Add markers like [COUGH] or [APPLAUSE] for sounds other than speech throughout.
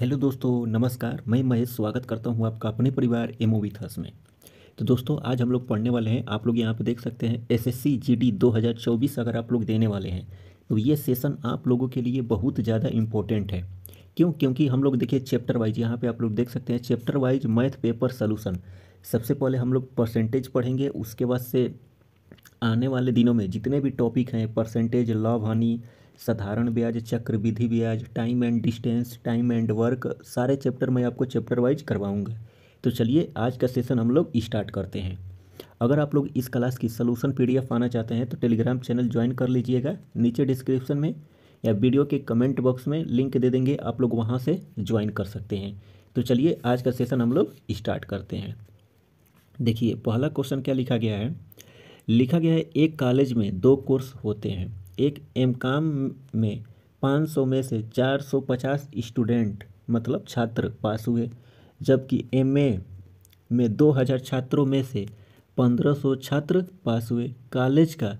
Hello दोस्तों नमस्कार मैं महेश स्वागत करता हूँ आपका अपने परिवार एम ओ में तो दोस्तों आज हम लोग पढ़ने वाले हैं आप लोग यहाँ पर देख सकते हैं एसएससी जीडी 2024 अगर आप लोग देने वाले हैं तो ये सेशन आप लोगों के लिए बहुत ज़्यादा इम्पोर्टेंट है क्यों क्योंकि हम लोग देखिए चैप्टर वाइज यहाँ पर आप लोग देख सकते हैं chapter wise math paper solution सबसे पहले हम लोग परसेंटेज पढ़ेंगे उसके बाद से आने वाले दिनों में जितने भी टॉपिक हैं परसेंटेज लॉ हानि साधारण ब्याज चक्रविधि ब्याज time and distance time and work सारे चैप्टर मैं आपको चैप्टर वाइज करवाऊँगा तो चलिए आज का सेशन हम लोग स्टार्ट करते हैं अगर आप लोग इस क्लास की सलूशन पीडीएफ आना चाहते हैं तो टेलीग्राम चैनल ज्वाइन कर लीजिएगा नीचे डिस्क्रिप्शन में या वीडियो के कमेंट बॉक्स में लिंक दे देंगे आप लोग वहाँ से ज्वाइन कर सकते हैं तो चलिए आज का सेशन हम लोग स्टार्ट करते हैं देखिए पहला क्वेश्चन क्या लिखा गया है लिखा गया है एक कॉलेज में दो कोर्स होते हैं एक एम काम में 500 में से 450 स्टूडेंट मतलब छात्र पास हुए जबकि ए में 2000 छात्रों में से 1500 छात्र पास हुए कॉलेज का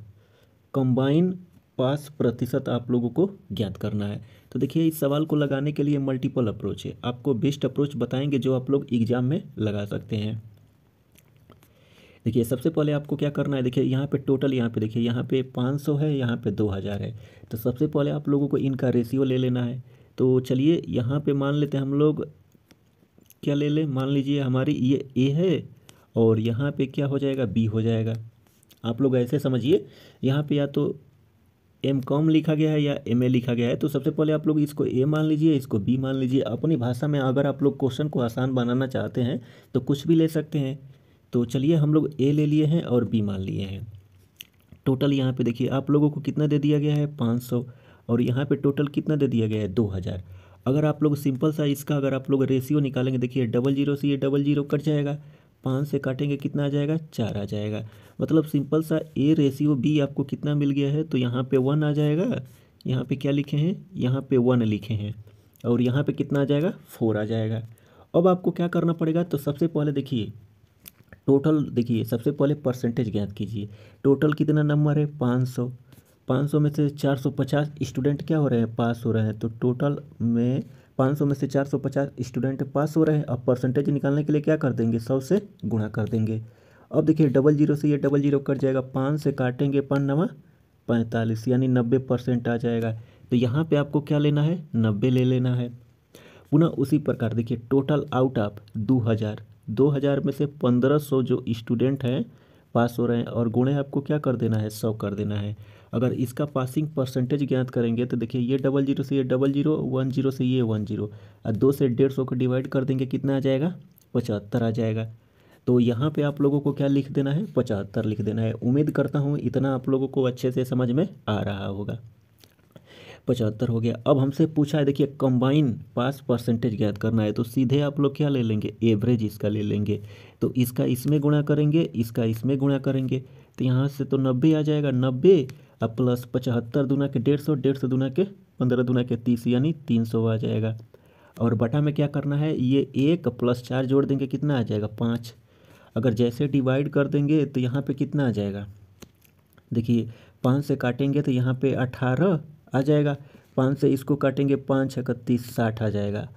कंबाइन पास प्रतिशत आप लोगों को ज्ञात करना है तो देखिए इस सवाल को लगाने के लिए मल्टीपल अप्रोच है आपको बेस्ट अप्रोच बताएंगे जो आप लोग एग्जाम में लगा सकते हैं देखिए सबसे पहले आपको क्या करना है देखिए यहाँ पे टोटल यहाँ पे देखिए यहाँ पे 500 है यहाँ पे 2000 है तो सबसे पहले आप लोगों को इनका रेशियो ले लेना है तो चलिए यहाँ पे मान लेते हैं हम लोग क्या ले लें मान लीजिए हमारी ये ए है और यहाँ पे क्या हो जाएगा बी हो जाएगा आप लोग ऐसे समझिए यहाँ पर या तो एम कॉम लिखा गया है या एम ए लिखा गया है तो सबसे पहले आप लोग इसको ए मान लीजिए इसको बी मान लीजिए अपनी भाषा में अगर आप लोग क्वेश्चन को आसान बनाना चाहते हैं तो कुछ भी ले सकते हैं तो चलिए हम लोग ए ले लिए हैं और बी मान लिए हैं टोटल यहाँ पे देखिए आप लोगों को कितना दे दिया गया है पाँच सौ और यहाँ पे टोटल कितना दे दिया गया है दो हज़ार अगर आप लोग सिंपल सा इसका अगर आप लोग रेशियो निकालेंगे देखिए डबल जीरो से ये डबल जीरो कट जाएगा पाँच से काटेंगे कितना आ जाएगा चार आ जाएगा मतलब सिंपल सा ए रेशियो बी आपको कितना मिल गया है तो यहाँ पर वन आ जाएगा यहाँ पर क्या लिखे हैं यहाँ पर वन लिखे हैं और यहाँ पर कितना आ जाएगा फोर आ जाएगा अब आपको क्या करना पड़ेगा तो सबसे पहले देखिए टोटल देखिए सबसे पहले परसेंटेज ज्ञात कीजिए टोटल कितना नंबर है पाँच सौ पाँच सौ में से चार सौ पचास स्टूडेंट क्या हो रहे हैं पास हो रहे हैं तो टोटल में पाँच सौ में से चार सौ पचास स्टूडेंट पास हो रहे हैं अब परसेंटेज निकालने के लिए क्या कर देंगे सौ से गुणा कर देंगे अब देखिए डबल जीरो से ये डबल जीरो कट जाएगा पाँच से काटेंगे पन नवा पैंतालीस यानी नब्बे परसेंट आ जाएगा तो यहाँ पे आपको क्या लेना है नब्बे ले लेना है पुनः उसी प्रकार देखिए टोटल आउट ऑफ दो हज़ार दो हज़ार में से पंद्रह सौ जो स्टूडेंट हैं पास हो रहे हैं और गुणे आपको क्या कर देना है सौ कर देना है अगर इसका पासिंग परसेंटेज ज्ञात करेंगे तो देखिए ये डबल जीरो से ये डबल जीरो वन जीरो से ये वन जीरो और दो से डेढ़ सौ को डिवाइड कर देंगे कितना आ जाएगा पचहत्तर आ जाएगा तो यहाँ पे आप लोगों को क्या लिख देना है पचहत्तर लिख देना है उम्मीद करता हूँ इतना आप लोगों को अच्छे से समझ में आ रहा होगा पचहत्तर हो गया अब हमसे पूछा है देखिए कंबाइन पास परसेंटेज ज्ञात करना है तो सीधे आप लोग क्या ले लेंगे एवरेज इसका ले लेंगे तो इसका इसमें गुणा करेंगे इसका इसमें गुणा करेंगे तो यहाँ से तो नब्बे आ जाएगा नब्बे और प्लस पचहत्तर दुना के डेढ़ सौ डेढ़ सौ दुना के पंद्रह दुना के तीस यानी तीन सौ आ जाएगा और बटा में क्या करना है ये एक प्लस चार जोड़ देंगे कितना आ जाएगा पाँच अगर जैसे डिवाइड कर देंगे तो यहाँ पे कितना आ जाएगा देखिए पाँच से काटेंगे तो यहाँ पे अठारह आ जाएगा पाँच से इसको काटेंगे पाँच इकतीस साठ आ जाएगा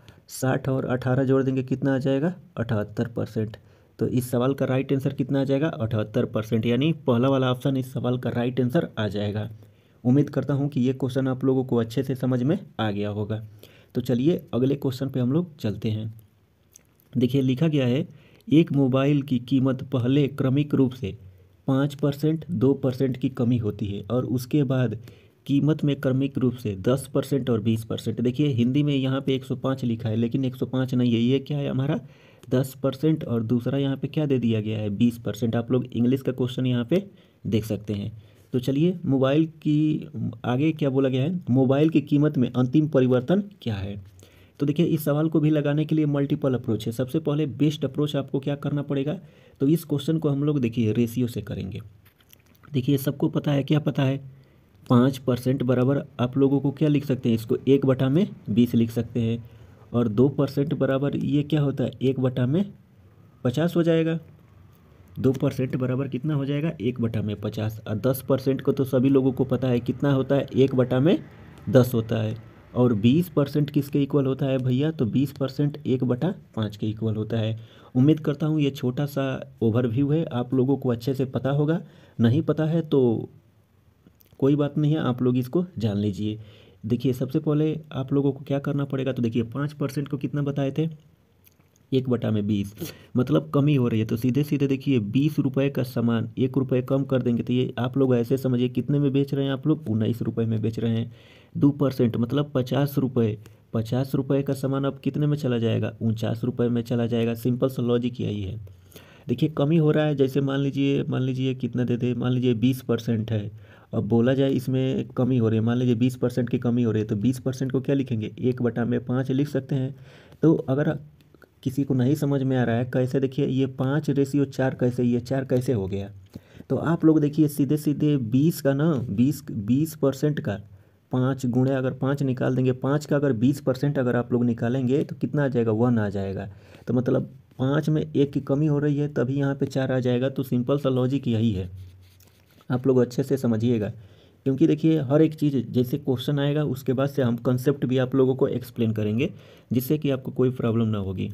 साठ और अठारह जोड़ देंगे कितना आ जाएगा अठहत्तर परसेंट तो इस सवाल का राइट आंसर कितना आ जाएगा अठहत्तर परसेंट यानी पहला वाला ऑप्शन इस सवाल का राइट आंसर आ जाएगा उम्मीद करता हूँ कि ये क्वेश्चन आप लोगों को अच्छे से समझ में आ गया होगा तो चलिए अगले क्वेश्चन पे हम लोग चलते हैं देखिए लिखा गया है एक मोबाइल की कीमत पहले क्रमिक रूप से पाँच परसेंट दो परसेंट की कमी होती है और उसके बाद कीमत में क्रमिक रूप से 10 परसेंट और 20 परसेंट देखिए हिंदी में यहाँ पे 105 लिखा है लेकिन 105 नहीं है ये क्या है हमारा 10 परसेंट और दूसरा यहाँ पे क्या दे दिया गया है 20 परसेंट आप लोग इंग्लिश का क्वेश्चन यहाँ पे देख सकते हैं तो चलिए मोबाइल की आगे क्या बोला गया है मोबाइल की कीमत में अंतिम परिवर्तन क्या है तो देखिए इस सवाल को भी लगाने के लिए मल्टीपल अप्रोच है सबसे पहले बेस्ट अप्रोच आपको क्या करना पड़ेगा तो इस क्वेश्चन को हम लोग देखिए रेशियो से करेंगे देखिए सबको पता है क्या पता है पाँच परसेंट बराबर आप लोगों को क्या लिख सकते हैं इसको एक बटा में बीस लिख सकते हैं और दो परसेंट बराबर ये क्या होता है एक बटा में पचास हो जाएगा दो परसेंट बराबर कितना हो जाएगा एक बटा में पचास और दस परसेंट को तो सभी लोगों को पता है कितना होता है एक बटा में दस होता है और बीस परसेंट किसके इक्वल होता है भैया तो बीस परसेंट एक बटा पाँच के इक्वल होता है उम्मीद करता हूँ ये छोटा सा ओवरव्यू है आप लोगों को अच्छे से पता होगा नहीं पता है तो कोई बात नहीं है आप लोग इसको जान लीजिए देखिए सबसे पहले आप लोगों को क्या करना पड़ेगा तो देखिए पाँच परसेंट को कितना बताए थे एक बटा में बीस मतलब कमी हो रही है तो सीधे सीधे देखिए बीस रुपये का सामान एक रुपये कम कर देंगे तो ये आप लोग ऐसे समझिए कितने में बेच रहे हैं आप लोग उन्नीस रुपये में बेच रहे हैं दो परसेंट मतलब पचास रुपये पचास रुपये का सामान अब कितने में चला जाएगा उनचास रुपये में चला जाएगा सिंपल सा लॉजिक यही है देखिए कमी हो रहा है जैसे मान लीजिए मान लीजिए कितना दे दे मान लीजिए बीस परसेंट है अब बोला जाए इसमें कमी हो रही है मान लीजिए बीस परसेंट की कमी हो रही है तो बीस परसेंट को क्या लिखेंगे एक बटा में पाँच लिख सकते हैं तो अगर किसी को नहीं समझ में आ रहा है कैसे देखिए ये पाँच रेशियो चार कैसे ये चार कैसे हो गया तो आप लोग देखिए सीधे सीधे बीस का ना बीस बीस परसेंट का पाँच गुणे अगर पाँच निकाल देंगे पाँच का अगर बीस परसेंट अगर आप लोग निकालेंगे तो कितना आ जाएगा वन आ जाएगा तो मतलब पाँच में एक की कमी हो रही है तभी यहाँ पे चार आ जाएगा तो सिंपल सा लॉजिक यही है आप लोग अच्छे से समझिएगा क्योंकि देखिए हर एक चीज़ जैसे क्वेश्चन आएगा उसके बाद से हम कंसेप्ट भी आप लोगों को एक्सप्लेन करेंगे जिससे कि आपको कोई प्रॉब्लम ना होगी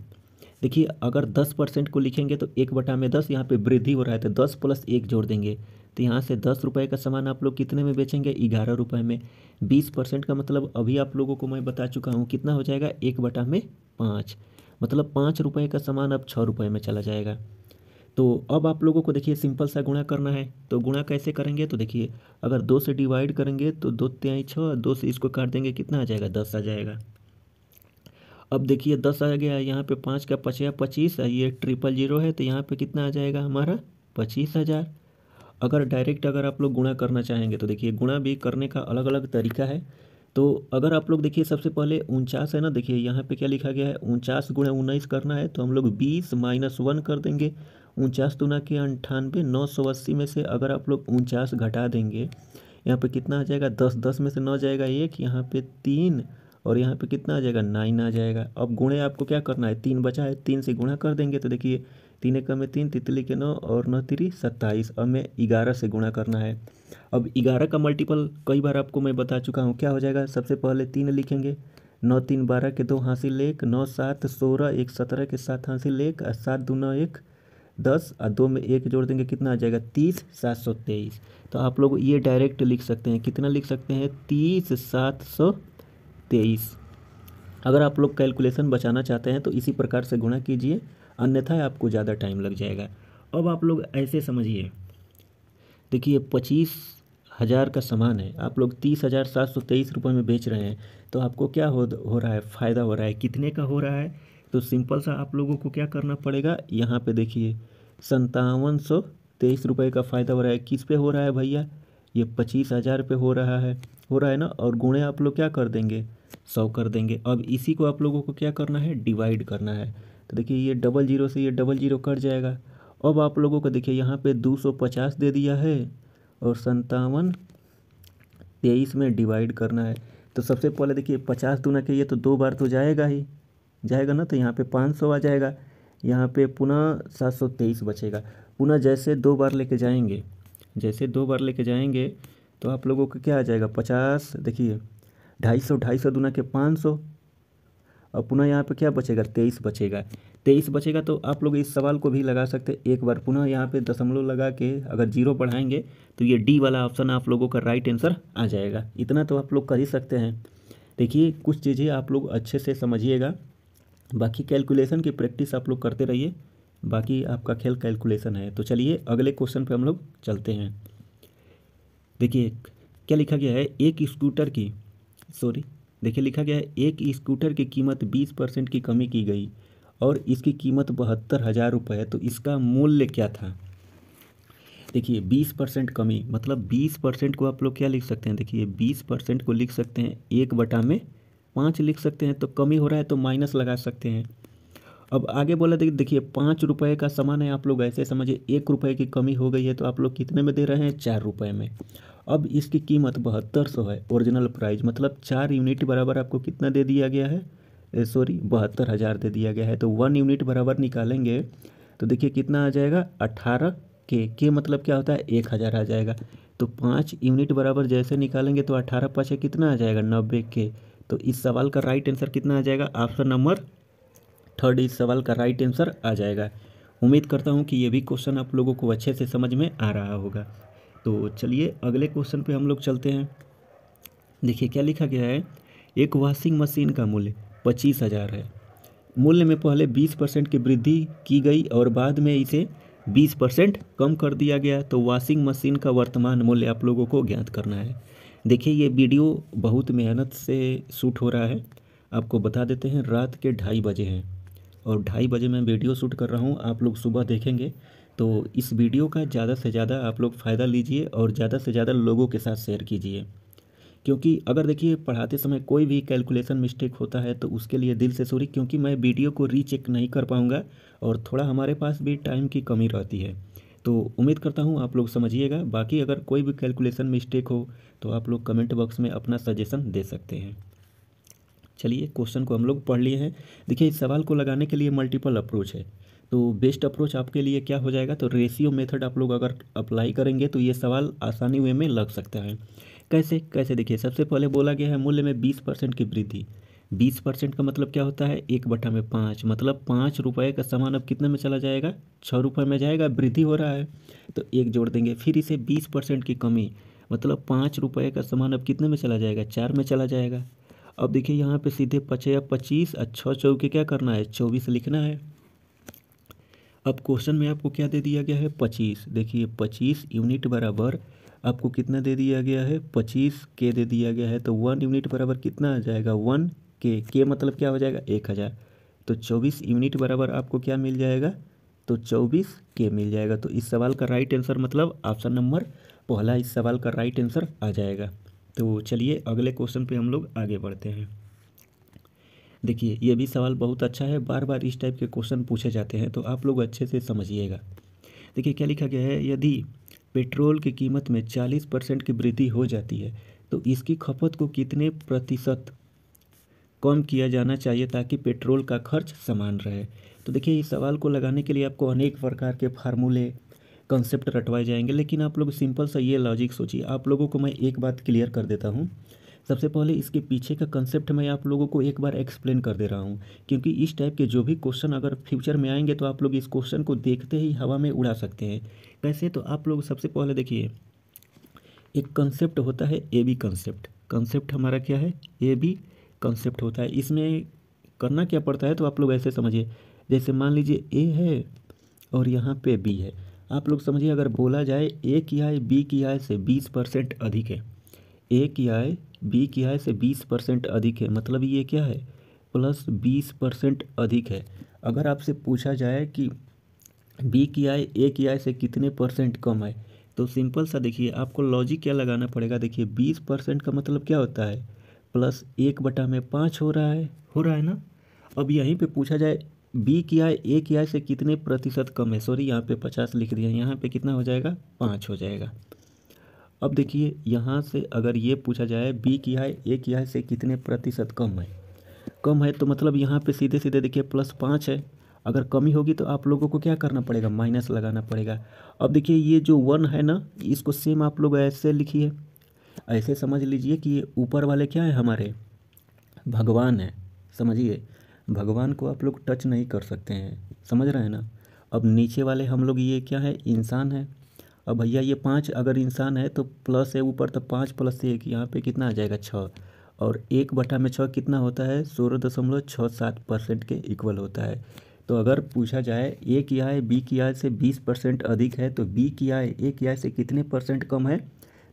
देखिए अगर दस परसेंट को लिखेंगे तो एक बटा में दस यहाँ पे वृद्धि हो रहा है तो दस प्लस एक जोड़ देंगे तो यहाँ से दस रुपये का सामान आप लोग कितने में बेचेंगे ग्यारह रुपये में बीस परसेंट का मतलब अभी आप लोगों को मैं बता चुका हूँ कितना हो जाएगा एक बटा में पाँच मतलब पाँच रुपये का सामान अब छः रुपये में चला जाएगा तो अब आप लोगों को देखिए सिंपल सा गुणा करना है तो गुणा कैसे करेंगे तो देखिए अगर दो से डिवाइड करेंगे तो दो त्याई छः दो से इसको काट देंगे कितना आ जाएगा दस आ जाएगा अब देखिए दस आ गया यहाँ पे पाँच का पचया पच्चीस ये ट्रिपल जीरो है तो यहाँ पे कितना आ जाएगा हमारा पच्चीस हज़ार अगर डायरेक्ट अगर आप लोग गुणा करना चाहेंगे तो देखिए गुणा भी करने का अलग अलग तरीका है तो अगर आप लोग देखिए सबसे पहले उनचास है ना देखिए यहाँ पे क्या लिखा गया है उनचास गुणा उन्नीस करना है तो हम लोग बीस माइनस वन कर देंगे उनचास दुना के अंठानवे नौ सौ अस्सी में से अगर आप लोग उनचास घटा देंगे यहाँ पे कितना आ जाएगा दस दस में से नौ जाएगा एक यहाँ पे तीन और यहाँ पे कितना आ जाएगा नाइन आ जाएगा अब गुणे आपको क्या करना है तीन बचा है तीन से गुणा कर देंगे तो देखिए तीन एक में तीन तितली के नौ और नौ तिरी सत्ताईस अब मैं ग्यारह से गुणा करना है अब ग्यारह का मल्टीपल कई बार आपको मैं बता चुका हूँ क्या हो जाएगा सबसे पहले तीन लिखेंगे नौ तीन बारह के दो हासिल एक नौ सात सोलह एक सत्रह के सात हासिल एक सात दो नौ एक दस और दो में एक जोड़ देंगे कितना आ जाएगा तीस सात सौ तेईस तो आप लोग ये डायरेक्ट लिख सकते हैं कितना लिख सकते हैं तीस सात सौ तेईस अगर आप लोग कैलकुलेशन बचाना चाहते हैं तो इसी प्रकार से गुणा कीजिए अन्यथा आपको ज़्यादा टाइम लग जाएगा अब आप लोग ऐसे समझिए देखिए पच्चीस हज़ार का सामान है आप लोग तीस हज़ार सात सौ तेईस रुपये में बेच रहे हैं तो आपको क्या हो हो रहा है फ़ायदा हो रहा है कितने का हो रहा है तो सिंपल सा आप लोगों को क्या करना पड़ेगा यहाँ पे देखिए संतावन सौ तेईस रुपये का फ़ायदा हो रहा है किस पे हो रहा है भैया ये पच्चीस हज़ार पे हो रहा है हो रहा है ना और गुणे आप लोग क्या कर देंगे सौ कर देंगे अब इसी को आप लोगों को क्या करना है डिवाइड करना है तो देखिए ये डबल जीरो से ये डबल जीरो कट जाएगा अब आप लोगों को देखिए यहाँ पे दो सौ पचास दे दिया है और संतावन तेईस में डिवाइड करना है तो सबसे पहले देखिए पचास दुना के ये तो दो बार तो जाएगा ही जाएगा ना तो यहाँ पे पाँच सौ आ जाएगा यहाँ पे पुनः सात सौ तेईस बचेगा पुनः जैसे दो बार लेके जाएंगे जैसे दो बार लेके जाएंगे तो आप लोगों को क्या आ जाएगा पचास देखिए ढाई सौ ढाई सौ दुना के पाँच सौ और पुनः यहाँ पे क्या बचेगा तेईस बचेगा तेईस बचेगा तो आप लोग इस सवाल को भी लगा सकते एक बार पुनः यहाँ पे दशमलव लगा के अगर जीरो बढ़ाएंगे तो ये डी वाला ऑप्शन आप लोगों का राइट आंसर आ जाएगा इतना तो आप लोग कर ही सकते हैं देखिए कुछ चीज़ें आप लोग अच्छे से समझिएगा बाकी कैलकुलेशन की प्रैक्टिस आप लोग करते रहिए बाकी आपका खेल कैलकुलेशन है तो चलिए अगले क्वेश्चन पे हम लोग चलते हैं देखिए क्या लिखा गया है एक स्कूटर की सॉरी देखिए लिखा गया है एक स्कूटर की कीमत बीस परसेंट की कमी की गई और इसकी कीमत बहत्तर हज़ार रुपये है तो इसका मूल्य क्या था देखिए बीस परसेंट कमी मतलब बीस परसेंट को आप लोग क्या लिख सकते हैं देखिए बीस परसेंट को लिख सकते हैं एक बटा में पाँच लिख सकते हैं तो कमी हो रहा है तो माइनस लगा सकते हैं अब आगे बोला देखिए देखिए पाँच रुपये का सामान है आप लोग ऐसे समझिए एक रुपये की कमी हो गई है तो आप लोग कितने में दे रहे हैं चार रुपये में अब इसकी कीमत बहत्तर सौ है ओरिजिनल प्राइस मतलब चार यूनिट बराबर आपको कितना दे दिया गया है सॉरी बहत्तर हज़ार दे दिया गया है तो वन यूनिट बराबर निकालेंगे तो देखिए कितना आ जाएगा अठारह के के मतलब क्या होता है एक हज़ार आ जाएगा तो पाँच यूनिट बराबर जैसे निकालेंगे तो अठारह पाँच कितना आ जाएगा नब्बे के तो इस सवाल का राइट आंसर कितना आ जाएगा ऑप्शन नंबर थर्ड इस सवाल का राइट आंसर आ जाएगा उम्मीद करता हूँ कि ये भी क्वेश्चन आप लोगों को अच्छे से समझ में आ रहा होगा तो चलिए अगले क्वेश्चन पे हम लोग चलते हैं देखिए क्या लिखा गया है एक वॉशिंग मशीन का मूल्य पच्चीस हज़ार है मूल्य में पहले बीस परसेंट की वृद्धि की गई और बाद में इसे बीस परसेंट कम कर दिया गया तो वॉशिंग मशीन का वर्तमान मूल्य आप लोगों को ज्ञात करना है देखिए ये वीडियो बहुत मेहनत से शूट हो रहा है आपको बता देते हैं रात के ढाई बजे हैं और ढाई बजे मैं वीडियो शूट कर रहा हूँ आप लोग सुबह देखेंगे तो इस वीडियो का ज़्यादा से ज़्यादा आप लोग फ़ायदा लीजिए और ज़्यादा से ज़्यादा लोगों के साथ शेयर कीजिए क्योंकि अगर देखिए पढ़ाते समय कोई भी कैलकुलेशन मिस्टेक होता है तो उसके लिए दिल से सॉरी क्योंकि मैं वीडियो को रीचेक नहीं कर पाऊँगा और थोड़ा हमारे पास भी टाइम की कमी रहती है तो उम्मीद करता हूँ आप लोग समझिएगा बाकी अगर कोई भी कैलकुलेशन मिस्टेक हो तो आप लोग कमेंट बॉक्स में अपना सजेशन दे सकते हैं चलिए क्वेश्चन को हम लोग पढ़ लिए हैं देखिए इस सवाल को लगाने के लिए मल्टीपल अप्रोच है तो बेस्ट अप्रोच आपके लिए क्या हो जाएगा तो रेशियो मेथड आप लोग अगर अप्लाई करेंगे तो ये सवाल आसानी वे में लग सकता है कैसे कैसे देखिए सबसे पहले बोला गया है मूल्य में बीस परसेंट की वृद्धि बीस परसेंट का मतलब क्या होता है एक बटा में पाँच मतलब पाँच रुपये का सामान अब कितने में चला जाएगा छः रुपये में जाएगा वृद्धि हो रहा है तो एक जोड़ देंगे फिर इसे बीस परसेंट की कमी मतलब पाँच रुपये का सामान अब कितने में चला जाएगा चार में चला जाएगा अब देखिए यहाँ पे सीधे पचे या पच्चीस और छः चौके क्या करना है चौबीस लिखना है अब क्वेश्चन में आपको क्या दे दिया गया है पच्चीस देखिए पच्चीस यूनिट बराबर आपको कितना दे दिया गया है पच्चीस के दे दिया गया है तो वन यूनिट बराबर कितना आ जाएगा वन के के मतलब क्या हो जाएगा एक हज़ार तो चौबीस यूनिट बराबर आपको क्या मिल जाएगा तो चौबीस के मिल जाएगा तो इस सवाल का राइट आंसर मतलब ऑप्शन नंबर पहला इस सवाल का राइट आंसर आ जाएगा तो चलिए अगले क्वेश्चन पे हम लोग आगे बढ़ते हैं देखिए ये भी सवाल बहुत अच्छा है बार बार इस टाइप के क्वेश्चन पूछे जाते हैं तो आप लोग अच्छे से समझिएगा देखिए क्या लिखा गया है यदि पेट्रोल की कीमत में चालीस परसेंट की वृद्धि हो जाती है तो इसकी खपत को कितने प्रतिशत कम किया जाना चाहिए ताकि पेट्रोल का खर्च समान रहे तो देखिए इस सवाल को लगाने के लिए आपको अनेक प्रकार के फार्मूले कंसेप्ट रटवाए जाएंगे लेकिन आप लोग सिंपल सा ये लॉजिक सोचिए आप लोगों को मैं एक बात क्लियर कर देता हूँ सबसे पहले इसके पीछे का कंसेप्ट मैं आप लोगों को एक बार एक्सप्लेन कर दे रहा हूँ क्योंकि इस टाइप के जो भी क्वेश्चन अगर फ्यूचर में आएंगे तो आप लोग इस क्वेश्चन को देखते ही हवा में उड़ा सकते हैं कैसे तो आप लोग सबसे पहले देखिए एक कंसेप्ट होता है ए बी कंसेप्ट कंसेप्ट हमारा क्या है ए बी कंसेप्ट होता है इसमें करना क्या पड़ता है तो आप लोग ऐसे समझिए जैसे मान लीजिए ए है और यहाँ पे बी है आप लोग समझिए अगर बोला जाए ए की आय बी की आय से बीस परसेंट अधिक है ए की आय बी की आय से बीस परसेंट अधिक है मतलब ये क्या है प्लस बीस परसेंट अधिक है अगर आपसे पूछा जाए कि बी की आय ए की आय से कितने परसेंट कम है तो सिंपल सा देखिए आपको लॉजिक क्या लगाना पड़ेगा देखिए बीस परसेंट का मतलब क्या होता है प्लस एक बटा में पाँच हो रहा है हो रहा है ना अब यहीं पे पूछा जाए बी की आय ए की आय से कितने प्रतिशत कम है सॉरी यहाँ पे पचास लिख दिया यहाँ पे कितना हो जाएगा पाँच हो जाएगा अब देखिए यहाँ से अगर ये पूछा जाए बी की आय ए की आय से कितने प्रतिशत कम है कम है तो मतलब यहाँ पे सीधे सीधे देखिए प्लस पाँच है अगर कमी होगी तो आप लोगों को क्या करना पड़ेगा माइनस लगाना पड़ेगा अब देखिए ये जो वन है ना इसको सेम आप लोग ऐसे लिखिए ऐसे समझ लीजिए कि ये ऊपर वाले क्या है हमारे भगवान है समझिए भगवान को आप लोग टच नहीं कर सकते हैं समझ रहे हैं ना अब नीचे वाले हम लोग ये क्या है इंसान है अब भैया ये पाँच अगर इंसान है तो प्लस है ऊपर तो पाँच प्लस एक यहाँ पे कितना आ जाएगा छः और एक बटा में छः कितना होता है सोलह दशमलव छः सात परसेंट के इक्वल होता है तो अगर पूछा जाए ए की आय बी की आय से बीस परसेंट अधिक है तो बी की आय ए या से कितने परसेंट कम है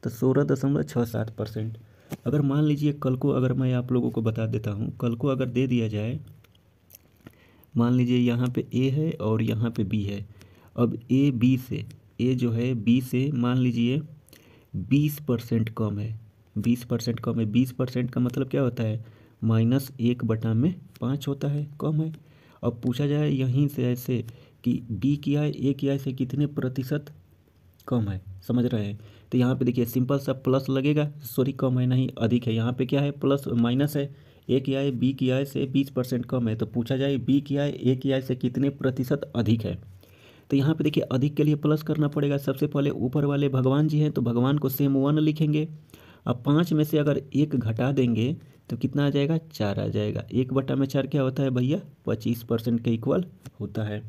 तो सोलह दशमलव छः सात परसेंट अगर मान लीजिए कल को अगर मैं आप लोगों को बता देता हूँ कल को अगर दे दिया जाए मान लीजिए यहाँ पे ए है और यहाँ पे बी है अब ए बी से ए जो है बी से मान लीजिए बीस परसेंट कम है बीस परसेंट कम है बीस परसेंट का मतलब क्या होता है माइनस एक बटा में पाँच होता है कम है अब पूछा जाए यहीं से ऐसे कि बी की आय ए की आय से कितने प्रतिशत कम है समझ रहे हैं तो यहाँ पे देखिए सिंपल सा प्लस लगेगा सॉरी कम है नहीं अधिक है यहाँ पे क्या है प्लस माइनस है ए की आय बी की आय से बीस परसेंट कम है तो पूछा जाए बी की आय ए की आय से कितने प्रतिशत अधिक है तो यहाँ पे देखिए अधिक के लिए प्लस करना पड़ेगा सबसे पहले ऊपर वाले भगवान जी हैं तो भगवान को सेम वन लिखेंगे अब पाँच में से अगर एक घटा देंगे तो कितना आ जाएगा चार आ जाएगा एक बटा में चार क्या होता है भैया पच्चीस परसेंट के इक्वल होता है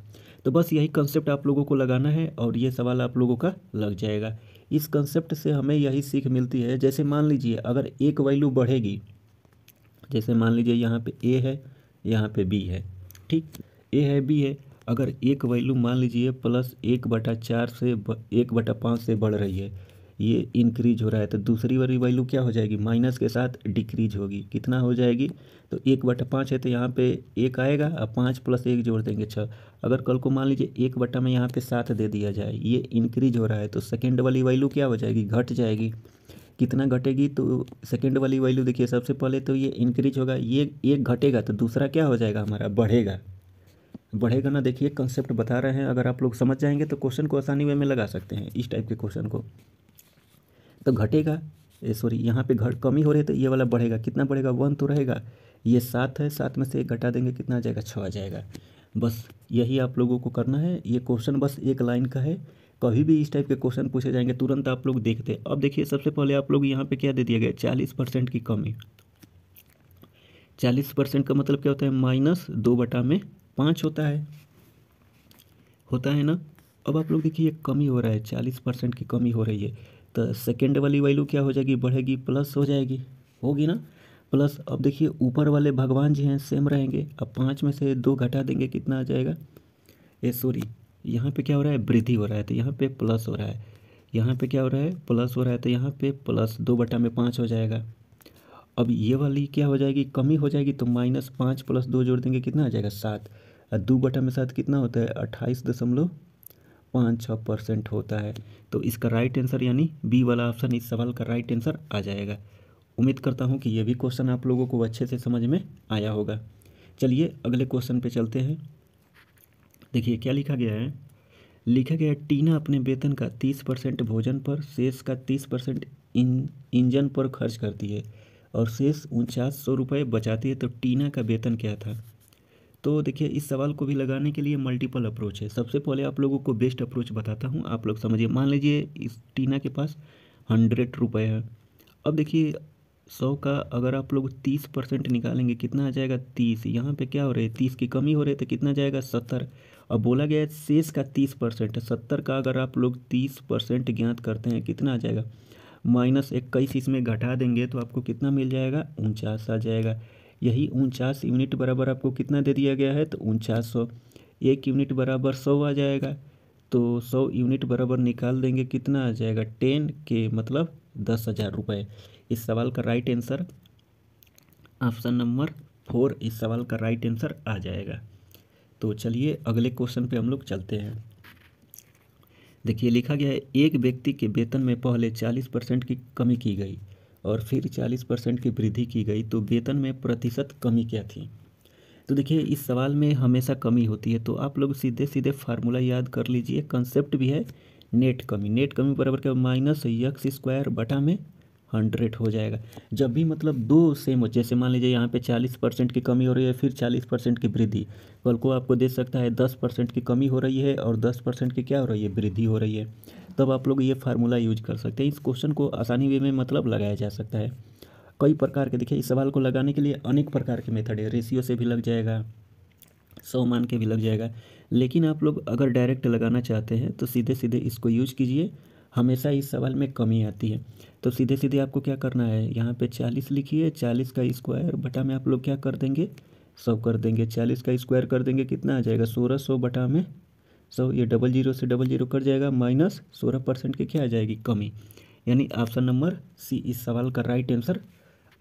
तो बस यही कंसेप्ट आप लोगों को लगाना है और ये सवाल आप लोगों का लग जाएगा इस कंसेप्ट से हमें यही सीख मिलती है जैसे मान लीजिए अगर एक वैल्यू बढ़ेगी जैसे मान लीजिए यहाँ पे ए है यहाँ पे बी है ठीक ए है बी है अगर एक वैल्यू मान लीजिए प्लस एक बटा चार से एक बटा पाँच से बढ़ रही है ये इंक्रीज हो रहा है तो दूसरी वाली वैल्यू क्या हो जाएगी माइनस के साथ डिक्रीज होगी कितना हो जाएगी तो एक बटा पाँच है तो यहाँ पे एक आएगा और पाँच प्लस एक जोड़ देंगे छः अगर कल को मान लीजिए एक बटा में यहाँ पे सात दे दिया जाए ये इंक्रीज हो रहा है तो सेकेंड वाली वैल्यू क्या हो जाएगी घट जाएगी कितना घटेगी तो सेकेंड वाली वैल्यू देखिए सबसे पहले तो ये इंक्रीज होगा ये एक घटेगा तो दूसरा क्या हो जाएगा हमारा बढ़ेगा बढ़ेगा ना देखिए कंसेप्ट बता रहे हैं अगर आप लोग समझ जाएंगे तो क्वेश्चन को आसानी वे में लगा सकते हैं इस टाइप के क्वेश्चन को तो घटेगा सॉरी यहाँ पे घट कमी हो रही है तो ये वाला बढ़ेगा कितना बढ़ेगा वन तो रहेगा ये सात है सात में से एक घटा देंगे कितना आ जाएगा छः आ जाएगा बस यही आप लोगों को करना है ये क्वेश्चन बस एक लाइन का है कभी भी इस टाइप के क्वेश्चन पूछे जाएंगे तुरंत आप लोग देखते हैं अब देखिए सबसे पहले आप लोग यहाँ पे क्या दे दिया गया चालीस परसेंट की कमी चालीस परसेंट का मतलब क्या होता है माइनस दो बटा में पाँच होता है होता है ना अब आप लोग देखिए कमी हो रहा है चालीस परसेंट की कमी हो रही है तो सेकेंड वाली वैल्यू क्या हो जाएगी बढ़ेगी प्लस हो जाएगी होगी ना प्लस अब देखिए ऊपर वाले भगवान जी हैं सेम रहेंगे अब पाँच में से दो घटा देंगे कितना आ जाएगा ए सॉरी यहाँ पे क्या हो रहा है वृद्धि हो रहा है तो यहाँ पे प्लस हो रहा है यहाँ पे क्या हो रहा है प्लस हो रहा है तो यहाँ पे प्लस दो बटा में पाँच हो जाएगा अब ये वाली क्या हो जाएगी कमी हो जाएगी तो माइनस पाँच प्लस दो जोड़ देंगे कितना आ जाएगा सात दो बटा में सात कितना होता है अट्ठाईस दशमलव पाँच छः परसेंट होता है तो इसका राइट आंसर यानी बी वाला ऑप्शन इस सवाल का राइट आंसर आ जाएगा उम्मीद करता हूँ कि यह भी क्वेश्चन आप लोगों को अच्छे से समझ में आया होगा चलिए अगले क्वेश्चन पे चलते हैं देखिए क्या लिखा गया है लिखा गया टीना अपने वेतन का तीस परसेंट भोजन पर शेष का तीस परसेंट इन इंजन पर खर्च करती है और शेष उनचास सौ रुपये बचाती है तो टीना का वेतन क्या था तो देखिए इस सवाल को भी लगाने के लिए मल्टीपल अप्रोच है सबसे पहले आप लोगों को बेस्ट अप्रोच बताता हूँ आप लोग समझिए मान लीजिए इस टीना के पास हंड्रेड रुपये है अब देखिए सौ का अगर आप लोग तीस परसेंट निकालेंगे कितना आ जाएगा तीस यहाँ पे क्या हो रहा है तीस की कमी हो रही है तो कितना जाएगा सत्तर अब बोला गया है शेष का तीस परसेंट सत्तर का अगर आप लोग तीस परसेंट ज्ञात करते हैं कितना आ जाएगा माइनस इक्कीस इसमें घटा देंगे तो आपको कितना मिल जाएगा उनचास आ जाएगा यही उनचास यूनिट बराबर आपको कितना दे दिया गया है तो उनचास सौ एक यूनिट बराबर सौ आ जाएगा तो सौ यूनिट बराबर निकाल देंगे कितना आ जाएगा टेन के मतलब दस हज़ार रुपये इस सवाल का right answer option number four इस सवाल का राइट आंसर आ जाएगा तो चलिए अगले क्वेश्चन पर हम लोग चलते हैं देखिए लिखा गया है एक व्यक्ति के वेतन में पहले चालीस परसेंट की कमी की गई और फिर 40 परसेंट की वृद्धि की गई तो वेतन में प्रतिशत कमी क्या थी तो देखिए इस सवाल में हमेशा कमी होती है तो आप लोग सीधे सीधे फार्मूला याद कर लीजिए कंसेप्ट भी है नेट कमी नेट कमी बराबर क्या माइनस यक्स स्क्वायर बटा में हंड्रेड हो जाएगा जब भी मतलब दो सेम हो जैसे मान लीजिए यहाँ पे चालीस परसेंट की कमी हो रही है फिर चालीस परसेंट की वृद्धि कल को आपको दे सकता है दस परसेंट की कमी हो रही है और दस परसेंट की क्या हो रही है वृद्धि हो रही है तब आप लोग ये फार्मूला यूज कर सकते हैं इस क्वेश्चन को आसानी वे में मतलब लगाया जा सकता है कई प्रकार के देखिए इस सवाल को लगाने के लिए अनेक प्रकार के मेथड है रेशियो से भी लग जाएगा सौ मान के भी लग जाएगा लेकिन आप लोग अगर डायरेक्ट लगाना चाहते हैं तो सीधे सीधे इसको यूज कीजिए हमेशा इस सवाल में कमी आती है तो सीधे सीधे आपको क्या करना है यहाँ पे चालीस लिखिए चालीस का स्क्वायर बटा में आप लोग क्या कर देंगे सौ कर देंगे चालीस का स्क्वायर कर देंगे कितना आ जाएगा सोलह सौ बटा में सौ ये डबल जीरो से डबल जीरो कर जाएगा माइनस सोलह परसेंट की क्या आ जाएगी कमी यानी ऑप्शन नंबर सी इस सवाल का राइट आंसर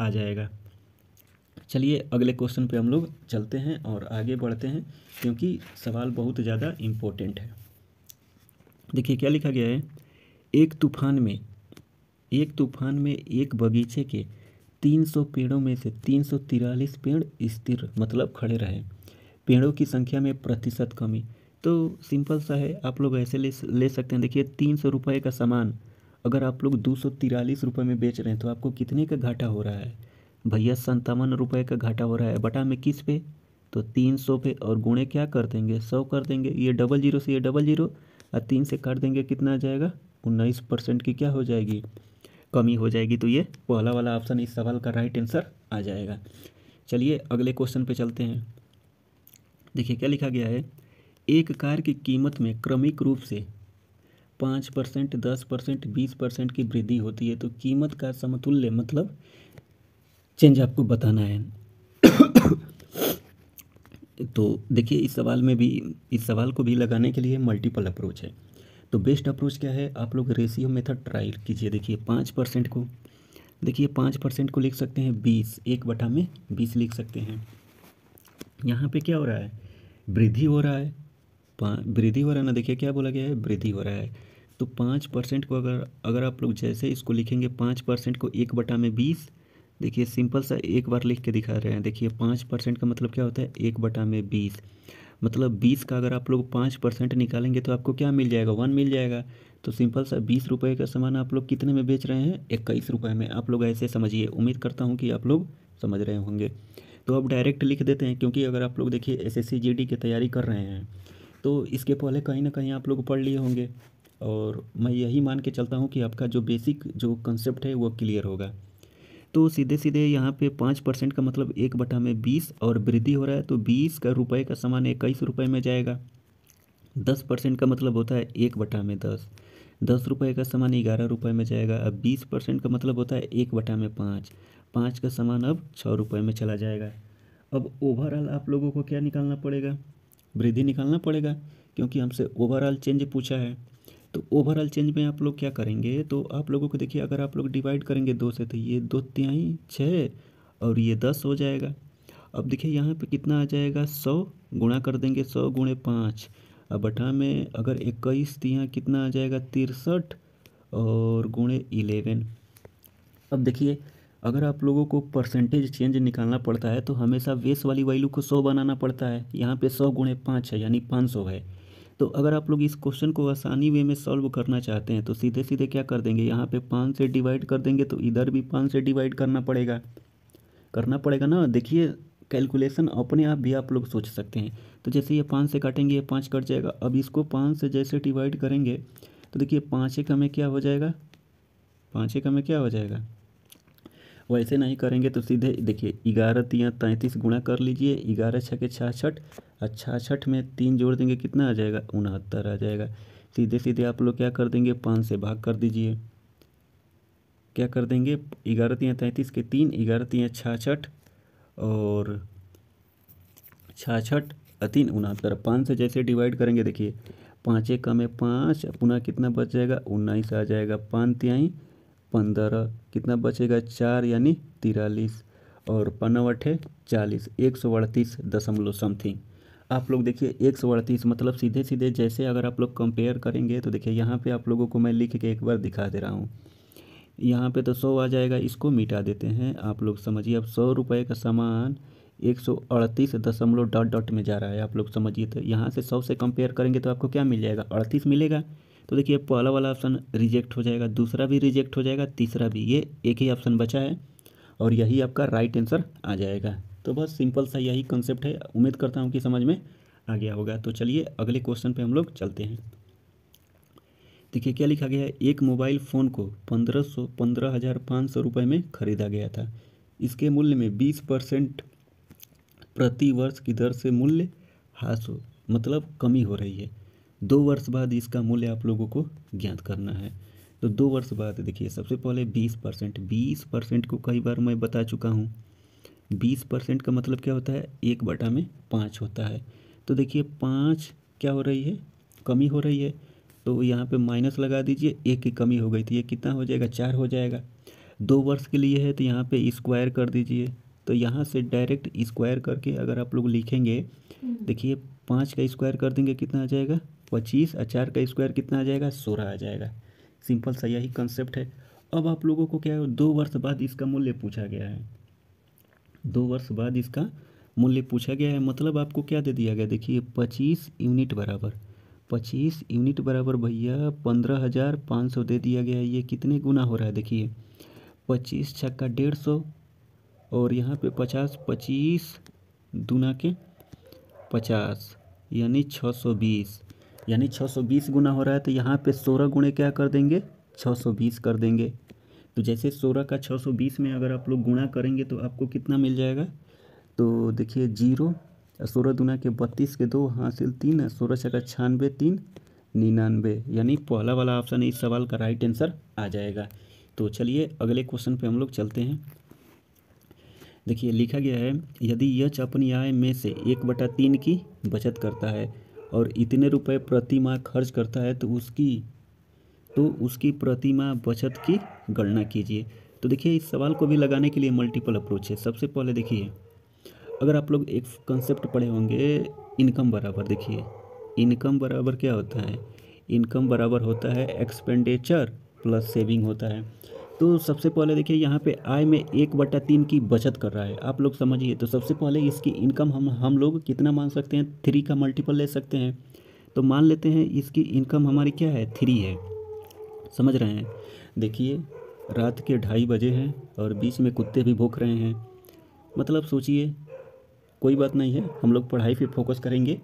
आ जाएगा चलिए अगले क्वेश्चन पर हम लोग चलते हैं और आगे बढ़ते हैं क्योंकि सवाल बहुत ज़्यादा इम्पोर्टेंट है देखिए क्या लिखा गया है एक तूफान में एक तूफान में एक बगीचे के 300 पेड़ों में से तीन पेड़ स्थिर मतलब खड़े रहे पेड़ों की संख्या में प्रतिशत कमी तो सिंपल सा है आप लोग ऐसे ले ले सकते हैं देखिए तीन सौ रुपये का सामान अगर आप लोग दो सौ तिरालीस रुपये में बेच रहे हैं तो आपको कितने का घाटा हो रहा है भैया संतावन रुपये का घाटा हो रहा है बटा में किस पे तो तीन सौ पे और गुणे क्या कर देंगे सौ कर देंगे ये डबल जीरो से ये डबल जीरो और तीन से काट देंगे कितना आ जाएगा उन्नीस परसेंट की क्या हो जाएगी कमी हो जाएगी तो ये पहला वाला ऑप्शन इस सवाल का राइट आंसर आ जाएगा चलिए अगले क्वेश्चन पे चलते हैं देखिए क्या लिखा गया है एक कार की कीमत में क्रमिक रूप से पाँच परसेंट दस परसेंट बीस परसेंट की वृद्धि होती है तो कीमत का समतुल्य मतलब चेंज आपको बताना है [COUGHS] तो देखिए इस सवाल में भी इस सवाल को भी लगाने के लिए मल्टीपल अप्रोच है तो बेस्ट अप्रोच क्या है आप लोग रेशियो मेथड ट्राई कीजिए देखिए पाँच परसेंट को देखिए पाँच परसेंट को लिख सकते हैं बीस एक बटा में बीस लिख सकते हैं यहाँ पे क्या हो रहा है वृद्धि हो रहा है वृद्धि हो रहा है ना देखिए क्या बोला गया है वृद्धि हो रहा है तो पाँच परसेंट को अगर अगर आप लोग जैसे इसको लिखेंगे पाँच परसेंट को एक बटा में बीस देखिए सिंपल सा एक बार लिख के दिखा रहे हैं देखिए पाँच परसेंट का मतलब क्या होता है एक बटा में बीस मतलब बीस का अगर आप लोग पाँच परसेंट निकालेंगे तो आपको क्या मिल जाएगा वन मिल जाएगा तो सिंपल सा बीस रुपये का सामान आप लोग कितने में बेच रहे हैं इक्कीस रुपये में आप लोग ऐसे समझिए उम्मीद करता हूँ कि आप लोग समझ रहे होंगे तो आप डायरेक्ट लिख देते हैं क्योंकि अगर आप लोग देखिए एस एस की तैयारी कर रहे हैं तो इसके पहले कहीं ना कहीं आप लोग पढ़ लिए होंगे और मैं यही मान के चलता हूँ कि आपका जो बेसिक जो कंसेप्ट है वो क्लियर होगा तो सीधे सीधे यहाँ पे पाँच परसेंट का मतलब एक बटा में बीस और वृद्धि हो रहा है तो बीस का रुपये का सामान इक्कीस रुपये में जाएगा दस परसेंट का मतलब होता है एक बटा में दस दस रुपये का सामान ग्यारह रुपये में जाएगा अब बीस परसेंट का मतलब होता है एक बटा में पाँच पाँच का सामान अब छः रुपये में चला जाएगा अब ओवरऑल आप लोगों को क्या निकालना पड़ेगा वृद्धि निकालना पड़ेगा क्योंकि हमसे ओवरऑल चेंज पूछा है तो ओवरऑल चेंज में आप लोग क्या करेंगे तो आप लोगों को देखिए अगर आप लोग डिवाइड करेंगे दो से तो ये दो त्याई छः और ये दस हो जाएगा अब देखिए यहाँ पे कितना आ जाएगा सौ गुणा कर देंगे सौ गुणे पाँच अब बटा में अगर इक्कीस तिया कितना आ जाएगा तिरसठ और गुणे इलेवन अब देखिए अगर आप लोगों को परसेंटेज चेंज निकालना पड़ता है तो हमेशा वेस वाली वैल्यू को सौ बनाना पड़ता है यहाँ पे सौ गुणे पाँच है यानी पाँच सौ है तो अगर आप लोग इस क्वेश्चन को आसानी वे में सॉल्व करना चाहते हैं तो सीधे सीधे क्या कर देंगे यहाँ पे पाँच से डिवाइड कर देंगे तो इधर भी पाँच से डिवाइड करना पड़ेगा करना पड़ेगा ना देखिए कैलकुलेशन अपने आप भी आप लोग सोच सकते हैं तो जैसे ये पाँच से काटेंगे ये पाँच कट जाएगा अब इसको पाँच से जैसे डिवाइड करेंगे तो देखिए पाँच एक हमें क्या हो जाएगा पाँच एक हमें क्या हो जाएगा वैसे नहीं करेंगे तो सीधे देखिए ग्यारह तीन तैंतीस गुणा कर लीजिए ग्यारह छः के छाछठ और छाछठ में तीन जोड़ देंगे कितना आ जाएगा उनहत्तर आ जाएगा सीधे सीधे आप लोग क्या कर देंगे पाँच से भाग कर दीजिए क्या कर देंगे ग्यारह तीन तैंतीस के तीन ग्यारह तिया छाछठ और छाछठ तीन उनहत्तर पाँच से जैसे डिवाइड करेंगे देखिए पाँच एक कम है पाँच पुनः कितना बच जाएगा उन्नीस आ जाएगा पाँच तिहाई पंद्रह कितना बचेगा चार यानी तिरालीस और पन्ना अठे चालीस एक सौ अड़तीस दशमलव समथिंग आप लोग देखिए एक सौ अड़तीस मतलब सीधे सीधे जैसे अगर आप लोग कंपेयर करेंगे तो देखिए यहाँ पे आप लोगों को मैं लिख के एक बार दिखा दे रहा हूँ यहाँ पे तो सौ आ जाएगा इसको मिटा देते हैं आप लोग समझिए अब सौ रुपये का सामान एक सौ अड़तीस दशमलव डॉट डॉट में जा रहा है आप लोग समझिए तो यहाँ से सौ से कंपेयर करेंगे तो आपको क्या मिल जाएगा अड़तीस मिलेगा तो देखिए पहला वाला ऑप्शन रिजेक्ट हो जाएगा दूसरा भी रिजेक्ट हो जाएगा तीसरा भी ये एक ही ऑप्शन बचा है और यही आपका राइट आंसर आ जाएगा तो बहुत सिंपल सा यही कंसेप्ट है उम्मीद करता हूँ कि समझ में आ गया होगा तो चलिए अगले क्वेश्चन पे हम लोग चलते हैं देखिए क्या लिखा गया है एक मोबाइल फ़ोन को पंद्रह सौ पंद्रह हज़ार पाँच सौ रुपये में खरीदा गया था इसके मूल्य में बीस परसेंट प्रति वर्ष की दर से मूल्य हास हो मतलब कमी हो रही है दो वर्ष बाद इसका मूल्य आप लोगों को ज्ञात करना है तो दो वर्ष बाद देखिए सबसे पहले बीस परसेंट बीस परसेंट को कई बार मैं बता चुका हूँ बीस परसेंट का मतलब क्या होता है एक बटा में पाँच होता है तो देखिए पाँच क्या हो रही है कमी हो रही है तो यहाँ पे माइनस लगा दीजिए एक की कमी हो गई थी तो ये कितना हो जाएगा चार हो जाएगा दो वर्ष के लिए है तो यहाँ पर स्क्वायर कर दीजिए तो यहाँ से डायरेक्ट स्क्वायर करके अगर आप लोग लिखेंगे हम्म। देखिए पाँच का स्क्वायर कर देंगे कितना आ जाएगा पच्चीस अचार का स्क्वायर कितना आ जाएगा सोलह आ जाएगा सिंपल सा यही कंसेप्ट है अब आप लोगों को क्या है दो वर्ष बाद इसका मूल्य पूछा गया है दो वर्ष बाद इसका मूल्य पूछा गया है मतलब आपको क्या दे दिया गया देखिए पच्चीस यूनिट बराबर पच्चीस यूनिट बराबर भैया पंद्रह हज़ार पाँच सौ दे दिया गया है ये कितने गुना हो रहा है देखिए पच्चीस छक्का डेढ़ सौ और यहाँ पे पचास पच्चीस दुना के पचास यानी छः सौ बीस यानी 620 गुना हो रहा है तो यहाँ पे 16 गुणे क्या कर देंगे 620 कर देंगे तो जैसे 16 का 620 में अगर आप लोग गुणा करेंगे तो आपको कितना मिल जाएगा तो देखिए जीरो सोलह दुना के बत्तीस के दो हासिल तीन सोलह छः का छानबे तीन निन्यानवे यानी पहला वाला ऑप्शन इस सवाल का राइट आंसर आ जाएगा तो चलिए अगले क्वेश्चन पे हम लोग चलते हैं देखिए लिखा गया है यदि यच अपनी आय में से एक बटा तीन की बचत करता है और इतने रुपए प्रति माह खर्च करता है तो उसकी तो उसकी प्रति माह बचत की गणना कीजिए तो देखिए इस सवाल को भी लगाने के लिए मल्टीपल अप्रोच है सबसे पहले देखिए अगर आप लोग एक कंसेप्ट पढ़े होंगे इनकम बराबर देखिए इनकम बराबर क्या होता है इनकम बराबर होता है एक्सपेंडिचर प्लस सेविंग होता है तो सबसे पहले देखिए यहाँ पे आय में एक बटा तीन की बचत कर रहा है आप लोग समझिए तो सबसे पहले इसकी इनकम हम हम लोग कितना मान सकते हैं थ्री का मल्टीपल ले सकते हैं तो मान लेते हैं इसकी इनकम हमारी क्या है थ्री है समझ रहे हैं देखिए रात के ढाई बजे हैं और बीच में कुत्ते भी भूख रहे हैं मतलब सोचिए कोई बात नहीं है हम लोग पढ़ाई पर फोकस करेंगे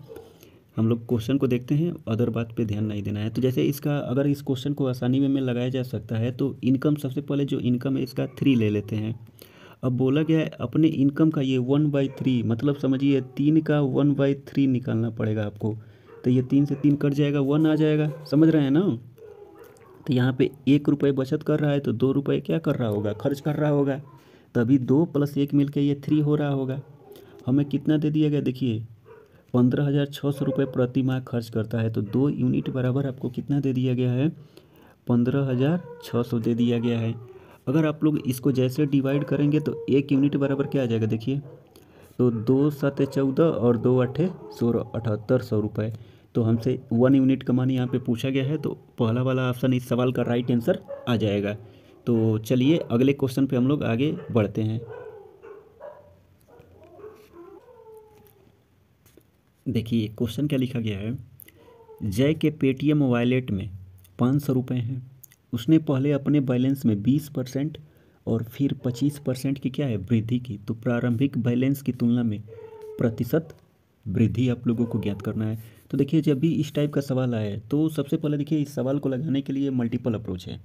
हम लोग क्वेश्चन को देखते हैं अदर बात पे ध्यान नहीं देना है तो जैसे इसका अगर इस क्वेश्चन को आसानी में, में लगाया जा सकता है तो इनकम सबसे पहले जो इनकम है इसका थ्री ले लेते हैं अब बोला गया है अपने इनकम का ये वन बाई थ्री मतलब समझिए तीन का वन बाई थ्री निकालना पड़ेगा आपको तो ये तीन से तीन कट जाएगा वन आ जाएगा समझ रहे हैं ना तो यहाँ पे एक रुपये बचत कर रहा है तो दो रुपये क्या कर रहा होगा खर्च कर रहा होगा तभी दो प्लस एक मिल ये थ्री हो रहा होगा हमें कितना दे दिया गया देखिए पंद्रह हज़ार छः सौ रुपये प्रति माह खर्च करता है तो दो यूनिट बराबर आपको कितना दे दिया गया है पंद्रह हज़ार छः सौ दे दिया गया है अगर आप लोग इसको जैसे डिवाइड करेंगे तो एक यूनिट बराबर क्या आ जाएगा देखिए तो दो सात चौदह और दो अठे सोलह अठहत्तर सौ रुपये तो हमसे वन यूनिट का मान यहाँ पे पूछा गया है तो पहला वाला ऑप्शन इस सवाल का राइट आंसर आ जाएगा तो चलिए अगले क्वेश्चन पे हम लोग आगे बढ़ते हैं देखिए क्वेश्चन क्या लिखा गया है जय के पेटीएम वॉलेट में पाँच सौ रुपये हैं उसने पहले अपने बैलेंस में बीस परसेंट और फिर पच्चीस परसेंट की क्या है वृद्धि की तो प्रारंभिक बैलेंस की तुलना में प्रतिशत वृद्धि आप लोगों को ज्ञात करना है तो देखिए जब भी इस टाइप का सवाल आए तो सबसे पहले देखिए इस सवाल को लगाने के लिए मल्टीपल अप्रोच है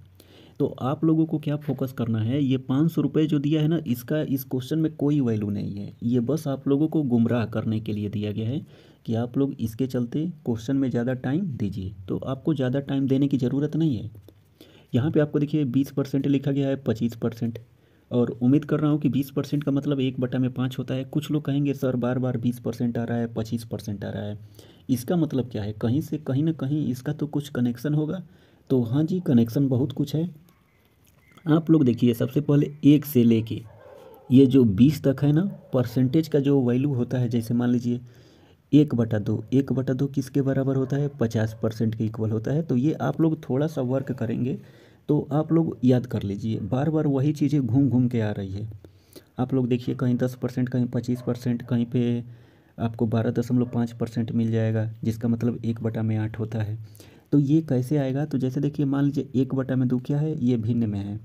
तो आप लोगों को क्या फोकस करना है ये पाँच सौ रुपये जो दिया है ना इसका इस क्वेश्चन में कोई वैल्यू नहीं है ये बस आप लोगों को गुमराह करने के लिए दिया गया है कि आप लोग इसके चलते क्वेश्चन में ज़्यादा टाइम दीजिए तो आपको ज़्यादा टाइम देने की ज़रूरत नहीं है यहाँ पर आपको देखिए बीस परसेंट लिखा गया है पच्चीस परसेंट और उम्मीद कर रहा हूँ कि बीस परसेंट का मतलब एक बटा में पाँच होता है कुछ लोग कहेंगे सर बार बार बीस परसेंट आ रहा है पच्चीस परसेंट आ रहा है इसका मतलब क्या है कहीं से कहीं ना कहीं इसका तो कुछ कनेक्शन होगा तो हाँ जी कनेक्शन बहुत कुछ है आप लोग देखिए सबसे पहले एक से लेके ये जो बीस तक है ना परसेंटेज का जो वैल्यू होता है जैसे मान लीजिए एक बटा दो एक बटा दो किसके बराबर होता है पचास परसेंट के इक्वल होता है तो ये आप लोग थोड़ा सा वर्क करेंगे तो आप लोग याद कर लीजिए बार बार वही चीज़ें घूम घूम के आ रही है आप लोग देखिए कहीं दस परसेंट कहीं पच्चीस परसेंट कहीं पे आपको बारह दशमलव पाँच परसेंट मिल जाएगा जिसका मतलब एक बटा में आठ होता है तो ये कैसे आएगा तो जैसे देखिए मान लीजिए एक बटा में दो क्या है ये भिन्न में है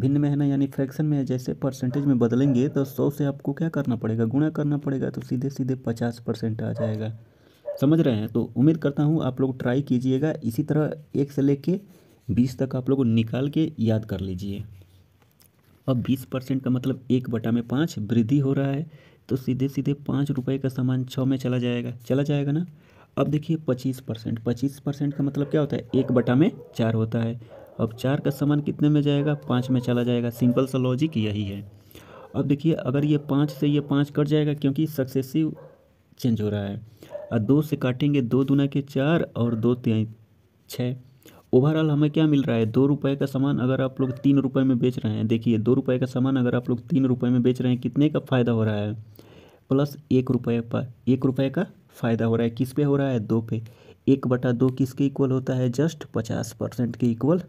भिन्न में है ना यानी फ्रैक्शन में है जैसे परसेंटेज में बदलेंगे तो सौ से आपको क्या करना पड़ेगा गुणा करना पड़ेगा तो सीधे सीधे पचास परसेंट आ जाएगा समझ रहे हैं तो उम्मीद करता हूँ आप लोग ट्राई कीजिएगा इसी तरह एक से कर बीस तक आप लोग निकाल के याद कर लीजिए अब बीस परसेंट का मतलब एक बटा में पाँच वृद्धि हो रहा है तो सीधे सीधे पाँच रुपये का सामान छः में चला जाएगा चला जाएगा ना अब देखिए पच्चीस परसेंट पच्चीस परसेंट का मतलब क्या होता है एक बटा में चार होता है अब चार का सामान कितने में जाएगा पाँच में चला जाएगा सिंपल सा लॉजिक यही है अब देखिए अगर ये पाँच से ये पाँच कट जाएगा क्योंकि सक्सेसिव चेंज हो रहा है और दो से काटेंगे दो दुना के चार और दो तीन छः ओवरऑल हमें क्या मिल रहा है दो रुपये का सामान अगर आप लोग तीन रुपये में बेच रहे हैं देखिए दो रुपये का सामान अगर आप लोग तीन रुपये में बेच रहे हैं कितने का फ़ायदा हो रहा है प्लस एक रुपये पर एक रुपये का फ़ायदा हो रहा है किस पे हो रहा है दो पे एक बटा दो किसके इक्वल होता है जस्ट पचास परसेंट के इक्वल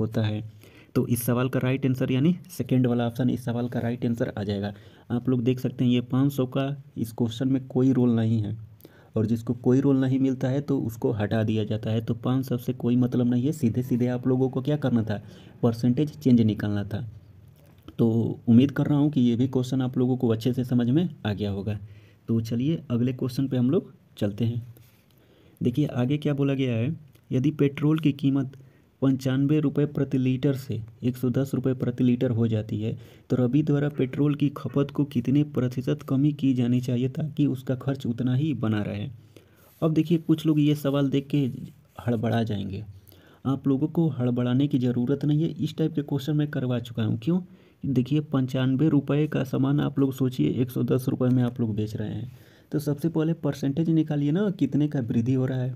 होता है तो इस सवाल का राइट आंसर यानी सेकेंड वाला ऑप्शन इस सवाल का राइट आंसर आ जाएगा आप लोग देख सकते हैं ये पाँच सौ का इस क्वेश्चन में कोई रोल नहीं है और जिसको कोई रोल नहीं मिलता है तो उसको हटा दिया जाता है तो पाँच सौ से कोई मतलब नहीं है सीधे सीधे आप लोगों को क्या करना था परसेंटेज चेंज निकालना था तो उम्मीद कर रहा हूँ कि ये भी क्वेश्चन आप लोगों को अच्छे से समझ में आ गया होगा तो चलिए अगले क्वेश्चन पे हम लोग चलते हैं देखिए आगे क्या बोला गया है यदि पेट्रोल की कीमत पंचानवे रुपये प्रति लीटर से एक सौ दस रुपये प्रति लीटर हो जाती है तो रबी द्वारा पेट्रोल की खपत को कितने प्रतिशत कमी की जानी चाहिए ताकि उसका खर्च उतना ही बना रहे अब देखिए कुछ लोग ये सवाल देख के हड़बड़ा जाएंगे आप लोगों को हड़बड़ाने की ज़रूरत नहीं है इस टाइप के क्वेश्चन मैं करवा चुका हूँ क्यों देखिए पंचानवे रुपये का सामान आप लोग सोचिए एक सौ दस रुपये में आप लोग बेच रहे हैं तो सबसे पहले परसेंटेज निकालिए ना कितने का वृद्धि हो रहा है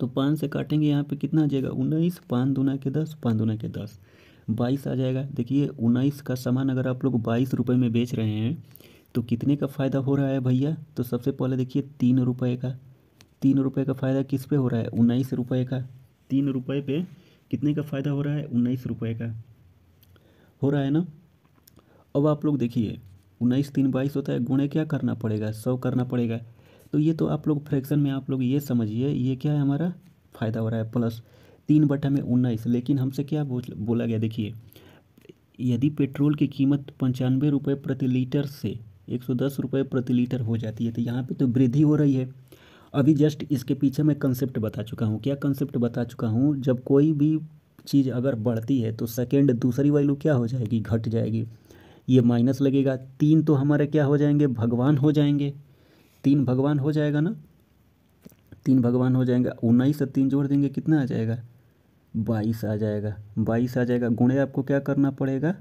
तो पाँच से काटेंगे यहाँ पे कितना आ जाएगा उन्नीस पाँच दूना के दस पाँच दूना के दस बाईस आ जाएगा देखिए उन्नीस का सामान अगर आप लोग बाईस रुपये में बेच रहे हैं तो कितने का फ़ायदा हो रहा है भैया तो सबसे पहले देखिए तीन रुपये का तीन रुपये का फ़ायदा किस पे हो रहा है उन्नीस रुपये का तीन रुपये पे कितने का फ़ायदा हो रहा है उन्नीस रुपये का हो रहा है ना अब आप लोग देखिए उन्नीस तीन बाईस होता है गुणे क्या करना पड़ेगा सौ करना पड़ेगा तो ये तो आप लोग फ्रैक्शन में आप लोग ये समझिए ये क्या है हमारा फ़ायदा हो रहा है प्लस तीन बटा में उन्नीस लेकिन हमसे क्या बोला गया देखिए यदि पेट्रोल की कीमत पंचानवे रुपये प्रति लीटर से एक सौ दस रुपये प्रति लीटर हो जाती है तो यहाँ पे तो वृद्धि हो रही है अभी जस्ट इसके पीछे मैं कंसेप्ट बता चुका हूँ क्या कंसेप्ट बता चुका हूँ जब कोई भी चीज़ अगर बढ़ती है तो सेकेंड दूसरी वैल्यू क्या हो जाएगी घट जाएगी ये माइनस लगेगा तीन तो हमारे क्या हो जाएंगे भगवान हो जाएंगे तीन भगवान हो जाएगा ना तीन भगवान हो जाएंगे उन्नीस और तीन जोड़ देंगे कितना आ जाएगा बाईस आ जाएगा बाईस आ जाएगा गुणे आपको क्या करना पड़ेगा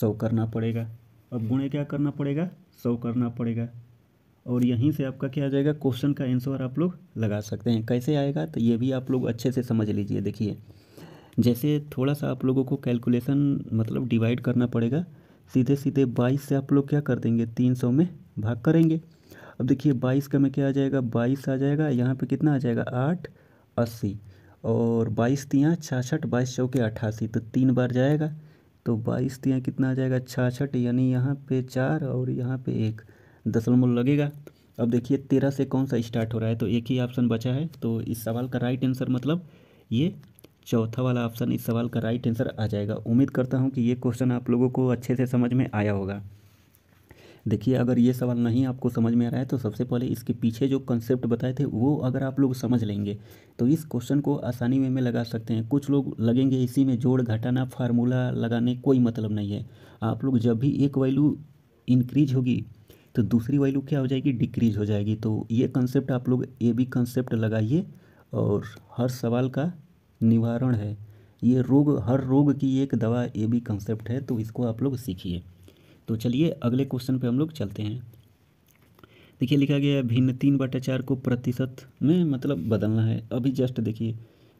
सौ करना पड़ेगा अब गुणे क्या करना पड़ेगा सौ करना पड़ेगा और यहीं से आपका क्या आ जाएगा क्वेश्चन का आंसर आप लोग लगा सकते हैं कैसे आएगा तो ये भी आप लोग अच्छे से समझ लीजिए देखिए जैसे थोड़ा सा आप लोगों को कैलकुलेशन मतलब डिवाइड करना पड़ेगा सीधे सीधे बाईस से आप लोग क्या कर देंगे तीन सौ में भाग करेंगे अब देखिए बाईस का में क्या आ जाएगा बाईस आ जाएगा यहाँ पे कितना आ जाएगा आठ अस्सी और बाईस तियाँ छाछठ बाईस चौके अट्ठासी तो तीन बार जाएगा तो बाईस तियाँ कितना आ जाएगा छाछठ यानी यहाँ पे चार और यहाँ पे एक दशमलव लगेगा अब देखिए तेरह से कौन सा स्टार्ट हो रहा है तो एक ही ऑप्शन बचा है तो इस सवाल का राइट आंसर मतलब ये चौथा वाला ऑप्शन इस सवाल का राइट आंसर आ जाएगा उम्मीद करता हूँ कि ये क्वेश्चन आप लोगों को अच्छे से समझ में आया होगा देखिए अगर ये सवाल नहीं आपको समझ में आ रहा है तो सबसे पहले इसके पीछे जो कंसेप्ट बताए थे वो अगर आप लोग समझ लेंगे तो इस क्वेश्चन को आसानी में में लगा सकते हैं कुछ लोग लगेंगे इसी में जोड़ घटाना फार्मूला लगाने कोई मतलब नहीं है आप लोग जब भी एक वैल्यू इंक्रीज होगी तो दूसरी वैल्यू क्या हो जाएगी डिक्रीज हो जाएगी तो ये कंसेप्ट आप लोग ये भी कंसेप्ट लगाइए और हर सवाल का निवारण है ये रोग हर रोग की एक दवा ये भी कंसेप्ट है तो इसको आप लोग सीखिए तो चलिए अगले क्वेश्चन पे हम लोग चलते हैं देखिए लिखा गया है भिन्न तीन बटा चार को प्रतिशत में मतलब बदलना है अभी जस्ट देखिए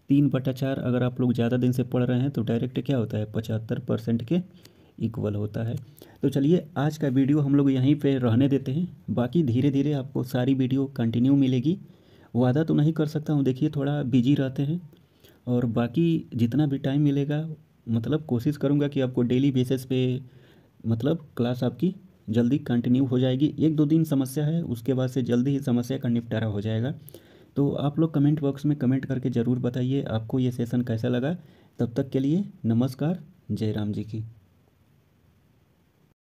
तीन बटा चार अगर आप लोग ज़्यादा दिन से पढ़ रहे हैं तो डायरेक्ट क्या होता है पचहत्तर परसेंट के इक्वल होता है तो चलिए आज का वीडियो हम लोग यहीं पे रहने देते हैं बाकी धीरे धीरे आपको सारी वीडियो कंटिन्यू मिलेगी वादा तो नहीं कर सकता हूँ देखिए थोड़ा बिजी रहते हैं और बाकी जितना भी टाइम मिलेगा मतलब कोशिश करूँगा कि आपको डेली बेसिस पे मतलब क्लास आपकी जल्दी कंटिन्यू हो जाएगी एक दो दिन समस्या है उसके बाद से जल्दी ही समस्या का निपटारा हो जाएगा तो आप लोग कमेंट बॉक्स में कमेंट करके ज़रूर बताइए आपको ये सेशन कैसा लगा तब तक के लिए नमस्कार जय राम जी की